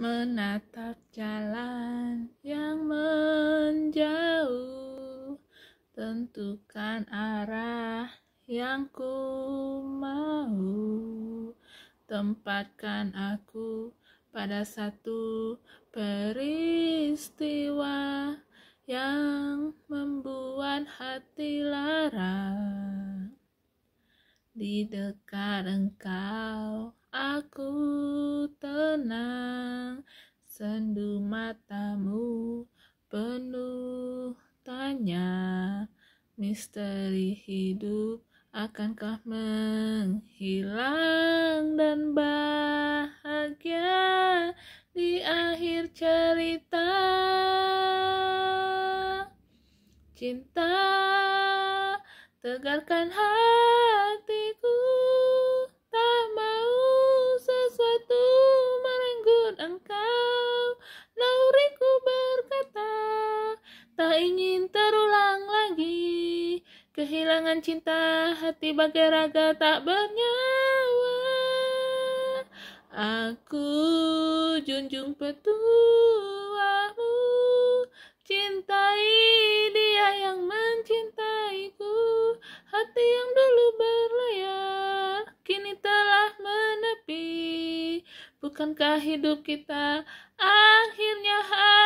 menatap jalan yang menjauh, tentukan arah yang ku mau, tempatkan aku pada satu peristiwa yang membuat hati lara. Di dekat engkau, aku tenang Sendu matamu penuh tanya Misteri hidup akankah menghilang dan bahagia di akhir cerita cinta tegarkan hatiku tak mau sesuatu merenggut engkau tak ingin terulang lagi Kehilangan cinta hati bagai raga tak bernyawa Aku junjung petuahmu Cintai dia yang mencintaiku Hati yang dulu berlayar Kini telah menepi Bukankah hidup kita akhirnya harus